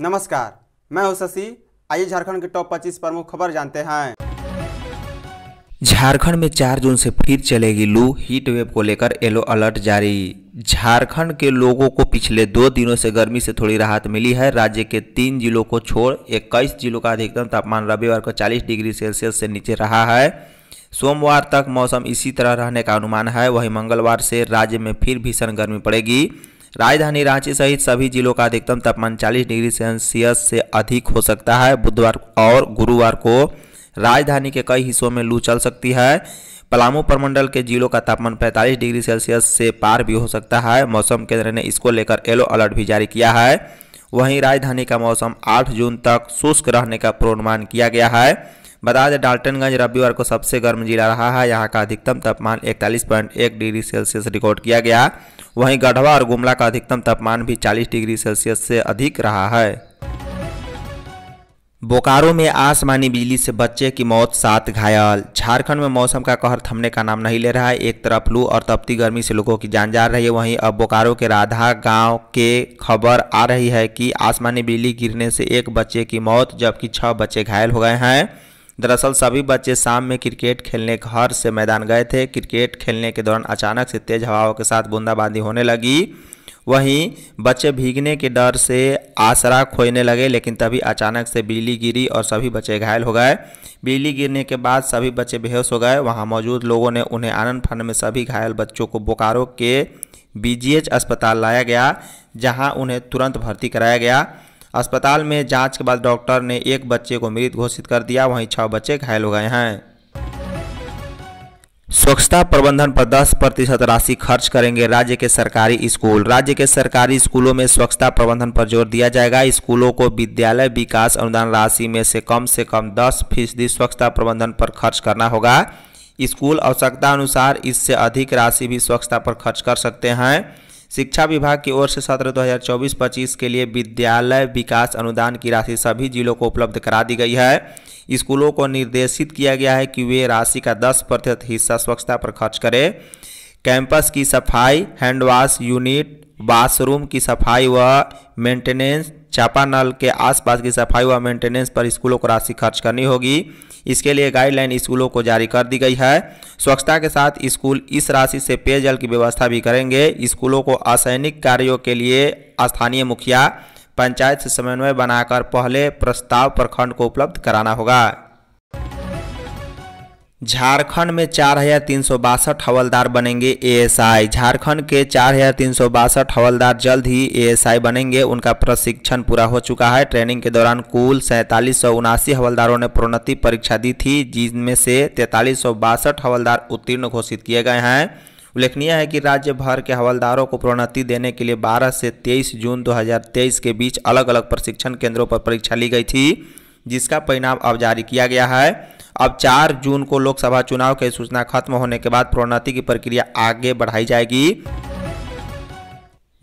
नमस्कार मैं हूं शशि आइए झारखंड के टॉप 25 प्रमुख खबर जानते हैं झारखंड में 4 जून से फिर चलेगी लू हीट वेव को लेकर येलो अलर्ट जारी झारखंड के लोगों को पिछले दो दिनों से गर्मी से थोड़ी राहत मिली है राज्य के तीन जिलों को छोड़ इक्कीस जिलों का अधिकतम तापमान रविवार को 40 डिग्री सेल्सियस से नीचे रहा है सोमवार तक मौसम इसी तरह रहने का अनुमान है वहीं मंगलवार से राज्य में फिर भीषण गर्मी पड़ेगी राजधानी रांची सहित सभी जिलों का अधिकतम तापमान 40 डिग्री सेल्सियस से अधिक हो सकता है बुधवार और गुरुवार को राजधानी के कई हिस्सों में लू चल सकती है पलामू प्रमंडल के जिलों का तापमान 45 डिग्री सेल्सियस से पार भी हो सकता है मौसम केंद्र ने इसको लेकर येलो अलर्ट भी जारी किया है वहीं राजधानी का मौसम 8 जून तक शुष्क रहने का पूर्वानुमान किया गया है बता दें डाल्टनगंज रविवार को सबसे गर्म जिला रहा है यहाँ का अधिकतम तापमान इकतालीस पॉइंट एक डिग्री सेल्सियस रिकॉर्ड किया गया वहीं गढ़वा और गुमला का अधिकतम तापमान भी चालीस डिग्री सेल्सियस से अधिक रहा है बोकारो में आसमानी बिजली से बच्चे की मौत सात घायल झारखंड में मौसम का कहर थमने का नाम नहीं ले रहा है एक तरफ लू और तपती गर्मी से लोगों की जान जा रही है वहीं अब बोकारो के राधा गांव के खबर आ रही है कि आसमानी बिजली गिरने से एक बच्चे की मौत जबकि छह बच्चे घायल हो गए हैं दरअसल सभी बच्चे शाम में क्रिकेट खेलने घर से मैदान गए थे क्रिकेट खेलने के दौरान अचानक से तेज हवाओं के साथ बूंदाबांदी होने लगी वहीं बच्चे भीगने के डर से आसरा खोजने लगे लेकिन तभी अचानक से बिजली गिरी और सभी बच्चे घायल हो गए बिजली गिरने के बाद सभी बच्चे बेहोश हो गए वहां मौजूद लोगों ने उन्हें आनंद फंड में सभी घायल बच्चों को बोकारो के बीजीएच अस्पताल लाया गया जहां उन्हें तुरंत भर्ती कराया गया अस्पताल में जांच के बाद डॉक्टर ने एक बच्चे को मृत घोषित कर दिया वहीं छह बच्चे घायल हो गए हैं स्वच्छता प्रबंधन पर 10 प्रतिशत राशि खर्च करेंगे राज्य के सरकारी स्कूल राज्य के सरकारी स्कूलों में स्वच्छता प्रबंधन पर जोर दिया जाएगा स्कूलों को विद्यालय विकास अनुदान राशि में से कम से कम 10 फीसदी स्वच्छता प्रबंधन पर खर्च करना होगा स्कूल आवश्यकता अनुसार इससे अधिक राशि भी स्वच्छता पर खर्च कर सकते हैं शिक्षा विभाग की ओर से सत्र 2024-25 के लिए विद्यालय विकास अनुदान की राशि सभी जिलों को उपलब्ध करा दी गई है स्कूलों को निर्देशित किया गया है कि वे राशि का 10 प्रतिशत हिस्सा स्वच्छता पर खर्च करें कैंपस की सफाई हैंडवाश यूनिट बाथरूम की सफाई व मेंटेनेंस चापानल के आसपास की सफाई व मेंटेनेंस पर स्कूलों को राशि खर्च करनी होगी इसके लिए गाइडलाइन स्कूलों को जारी कर दी गई है स्वच्छता के साथ स्कूल इस राशि से पेयजल की व्यवस्था भी करेंगे स्कूलों को असैनिक कार्यों के लिए स्थानीय मुखिया पंचायत से समन्वय बनाकर पहले प्रस्ताव प्रखंड को उपलब्ध कराना होगा झारखंड में चार हजार तीन सौ बासठ हवलदार बनेंगे एएसआई झारखंड के चार हजार तीन सौ बासठ हवलदार जल्द ही एएसआई बनेंगे उनका प्रशिक्षण पूरा हो चुका है ट्रेनिंग के दौरान कुल सैंतालीस सौ उनासी हवलदारों ने प्रोन्नति परीक्षा दी थी जिनमें से तैंतालीस सौ बासठ हवलदार उत्तीर्ण घोषित किए गए हैं उल्लेखनीय है कि राज्य भर के हवलदारों को प्रोन्नति देने के लिए बारह से तेईस जून तेईस के बीच अलग अलग प्रशिक्षण केंद्रों पर परीक्षा ली गई थी जिसका परिणाम अब जारी किया गया है अब 4 जून को लोकसभा चुनाव की सूचना खत्म होने के बाद प्रोन्नति की प्रक्रिया आगे बढ़ाई जाएगी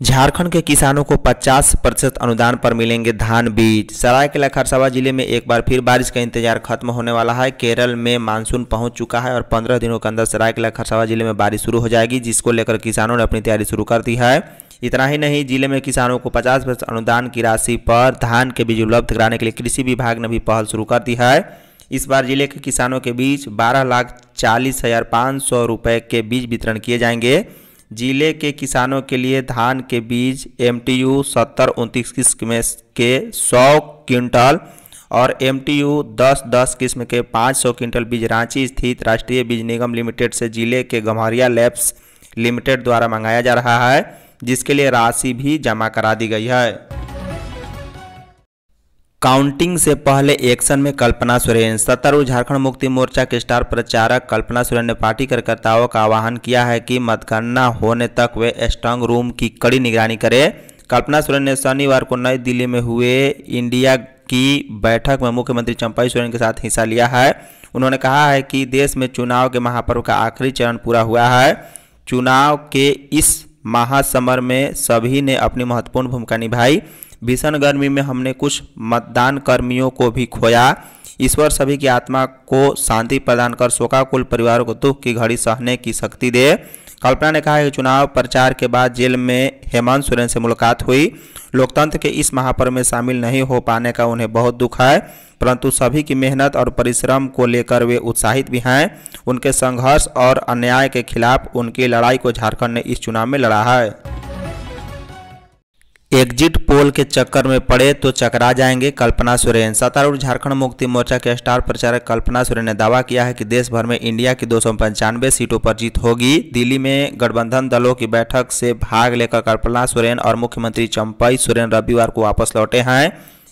झारखंड के किसानों को 50 प्रतिशत अनुदान पर मिलेंगे धान बीज सरायकेला खरसावा जिले में एक बार फिर बारिश का इंतजार खत्म होने वाला है केरल में मानसून पहुंच चुका है और 15 दिनों के अंदर सरायकेला खरसावा जिले में बारिश शुरू हो जाएगी जिसको लेकर किसानों ने अपनी तैयारी शुरू कर दी है इतना ही नहीं जिले में किसानों को पचास प्रतिशत अनुदान की राशि पर धान के बीज उपलब्ध कराने के लिए कृषि विभाग ने भी पहल शुरू कर दी है इस बार जिले के किसानों के बीच बारह लाख चालीस हज़ार पाँच सौ रुपये के बीज वितरण किए जाएंगे जिले के किसानों के लिए धान के बीज एम टी यू सत्तर उनतीस किस्म में के सौ क्विंटल और एम टी यू दस दस किस्म के पाँच सौ क्विंटल बीज रांची स्थित राष्ट्रीय बीज निगम लिमिटेड से जिले के गम्हरिया लैब्स लिमिटेड द्वारा मंगाया जा रहा है जिसके लिए राशि भी जमा करा दी गई है काउंटिंग से पहले एक्शन में कल्पना सोरेन सत्तरवीं झारखंड मुक्ति मोर्चा के स्टार प्रचारक कल्पना सोरेन ने पार्टी कार्यकर्ताओं का आह्वान किया है कि मतगणना होने तक वे स्ट्रांग रूम की कड़ी निगरानी करें कल्पना सोरेन ने शनिवार को नई दिल्ली में हुए इंडिया की बैठक में मुख्यमंत्री चंपाई सोरेन के साथ हिस्सा लिया है उन्होंने कहा है कि देश में चुनाव के महापर्व का आखिरी चरण पूरा हुआ है चुनाव के इस महासमर में सभी ने अपनी महत्वपूर्ण भूमिका निभाई भीषण गर्मी में हमने कुछ मतदान कर्मियों को भी खोया ईश्वर सभी की आत्मा को शांति प्रदान कर शोकाकुल परिवारों को दुख की घड़ी सहने की शक्ति दे कल्पना ने कहा कि चुनाव प्रचार के बाद जेल में हेमंत सोरेन से मुलाकात हुई लोकतंत्र के इस महापर्व में शामिल नहीं हो पाने का उन्हें बहुत दुख है परंतु सभी की मेहनत और परिश्रम को लेकर वे उत्साहित भी हैं उनके संघर्ष और अन्याय के खिलाफ उनकी लड़ाई को झारखंड ने इस चुनाव में लड़ा है एग्जिट पोल के चक्कर में पड़े तो चकरा जाएंगे कल्पना सुरेन सत्तारूढ़ झारखंड मुक्ति मोर्चा के स्टार प्रचारक कल्पना सुरेन ने दावा किया है कि देश भर में इंडिया की दो सीटों पर जीत होगी दिल्ली में गठबंधन दलों की बैठक से भाग लेकर कल्पना सुरेन और मुख्यमंत्री चंपई सुरेन रविवार को वापस लौटे हैं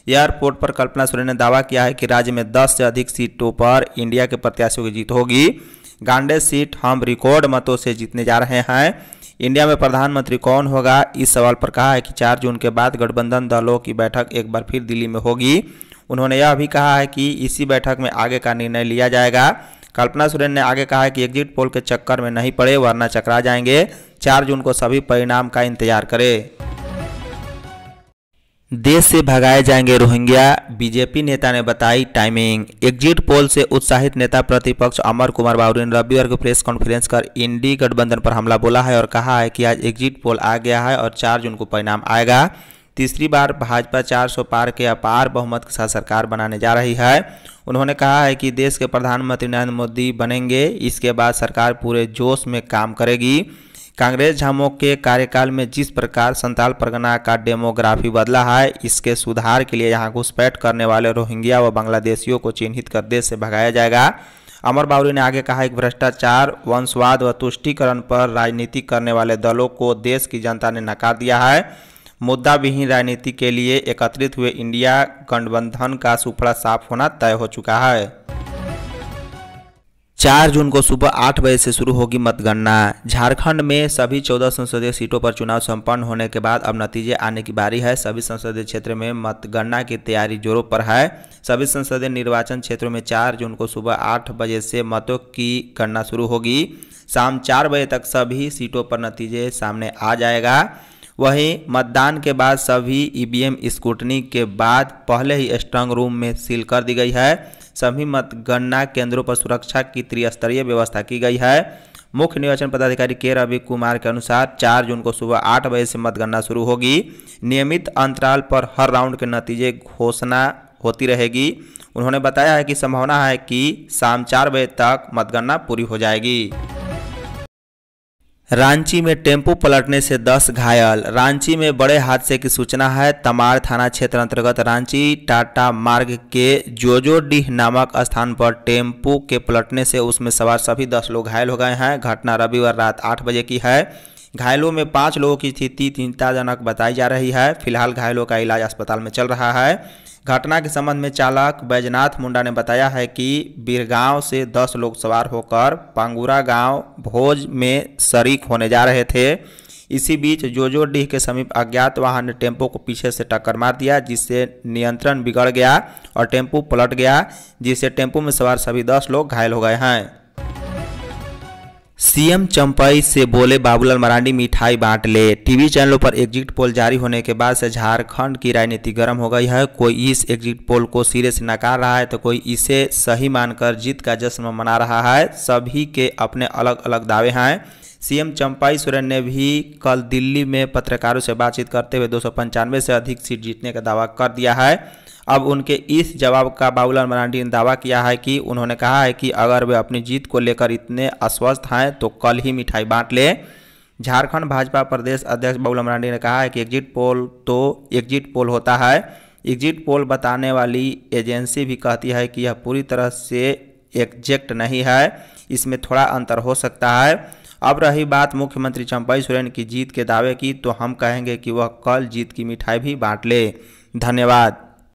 एयरपोर्ट पर कल्पना सुरेन ने दावा किया है कि राज्य में दस से अधिक सीटों पर इंडिया के प्रत्याशियों की जीत होगी गांडे सीट हम रिकॉर्ड मतों से जीतने जा रहे हैं इंडिया में प्रधानमंत्री कौन होगा इस सवाल पर कहा है कि चार जून के बाद गठबंधन दलों की बैठक एक बार फिर दिल्ली में होगी उन्होंने यह भी कहा है कि इसी बैठक में आगे का निर्णय लिया जाएगा कल्पना सुरेन ने आगे कहा है कि एग्जिट पोल के चक्कर में नहीं पड़े वरना चकरा जाएंगे चार जून को सभी परिणाम का इंतजार करें देश से भगाए जाएंगे रोहिंग्या बीजेपी नेता ने बताई टाइमिंग एग्जिट पोल से उत्साहित नेता प्रतिपक्ष अमर कुमार बाबरी ने रविवार को प्रेस कॉन्फ्रेंस कर इंडी गठबंधन पर हमला बोला है और कहा है कि आज एग्जिट पोल आ गया है और चार जून को परिणाम आएगा तीसरी बार भाजपा 400 पार के अपार बहुमत के साथ सरकार बनाने जा रही है उन्होंने कहा है कि देश के प्रधानमंत्री नरेंद्र मोदी बनेंगे इसके बाद सरकार पूरे जोश में काम करेगी कांग्रेस झामो के कार्यकाल में जिस प्रकार संताल परगना का डेमोग्राफी बदला है इसके सुधार के लिए यहाँ घुसपैठ करने वाले रोहिंग्या व बांग्लादेशियों को चिन्हित कर देश से भगाया जाएगा अमर बावरी ने आगे कहा कि भ्रष्टाचार वंशवाद व तुष्टिकरण पर राजनीति करने वाले दलों को देश की जनता ने नकार दिया है मुद्दा विहीन राजनीति के लिए एकत्रित हुए इंडिया गठबंधन का सुफड़ा साफ होना तय हो चुका है चार जून को सुबह आठ बजे से शुरू होगी मतगणना झारखंड में सभी चौदह संसदीय सीटों पर चुनाव संपन्न होने के बाद अब नतीजे आने की बारी है सभी संसदीय क्षेत्र में मतगणना की तैयारी जोरों पर है सभी संसदीय निर्वाचन क्षेत्रों में चार जून को सुबह आठ बजे से मतों की गणना शुरू होगी शाम चार बजे तक सभी सीटों पर नतीजे सामने आ जाएगा वहीं मतदान के बाद सभी ईवीएम स्कूटनी के बाद पहले ही स्ट्रांग रूम में सील कर दी गई है सभी मतगणना केंद्रों पर सुरक्षा की त्रिस्तरीय व्यवस्था की गई है मुख्य निर्वाचन पदाधिकारी के रवि कुमार के अनुसार 4 जून को सुबह आठ बजे से मतगणना शुरू होगी नियमित अंतराल पर हर राउंड के नतीजे घोषणा होती रहेगी उन्होंने बताया है कि संभावना है कि शाम चार बजे तक मतगणना पूरी हो जाएगी रांची में टेम्पो पलटने से 10 घायल रांची में बड़े हादसे की सूचना है तमाड़ थाना क्षेत्र अंतर्गत रांची टाटा मार्ग के जोजोडीह नामक स्थान पर टेम्पो के पलटने से उसमें सवार सभी 10 लोग घायल हो गए हैं घटना रविवार रात 8 बजे की है घायलों में पाँच लोगों की स्थिति चिंताजनक बताई जा रही है फिलहाल घायलों का इलाज अस्पताल में चल रहा है घटना के संबंध में चालक बैजनाथ मुंडा ने बताया है कि बिरगांव से 10 लोग सवार होकर पांगुरा गांव भोज में शरीक होने जा रहे थे इसी बीच जोजो डीह के समीप अज्ञात वाहन ने टेम्पो को पीछे से टक्कर मार दिया जिससे नियंत्रण बिगड़ गया और टेम्पो पलट गया जिससे टेम्पो में सवार सभी दस लोग घायल हो गए हैं सीएम चंपई से बोले बाबूलाल मरांडी मिठाई बांट ले टीवी चैनलों पर एग्जिट पोल जारी होने के बाद से झारखंड की राजनीति गर्म हो गई है कोई इस एग्जिट पोल को सिरे से नकार रहा है तो कोई इसे सही मानकर जीत का जश्न मना रहा है सभी के अपने अलग अलग दावे हैं सीएम चंपाई सोरेन ने भी कल दिल्ली में पत्रकारों से बातचीत करते हुए दो से अधिक सीट जीतने का दावा कर दिया है अब उनके इस जवाब का बाबूलाल मरांडी ने दावा किया है कि उन्होंने कहा है कि अगर वे अपनी जीत को लेकर इतने अस्वस्थ हैं तो कल ही मिठाई बांट ले झारखंड भाजपा प्रदेश अध्यक्ष बाबूलाल मरांडी ने कहा है कि एग्जिट पोल तो एग्जिट पोल होता है एग्जिट पोल बताने वाली एजेंसी भी कहती है कि यह पूरी तरह से एग्जैक्ट नहीं है इसमें थोड़ा अंतर हो सकता है अब रही बात मुख्यमंत्री चंपई सोरेन की जीत के दावे की तो हम कहेंगे कि वह कल जीत की मिठाई भी बांट ले धन्यवाद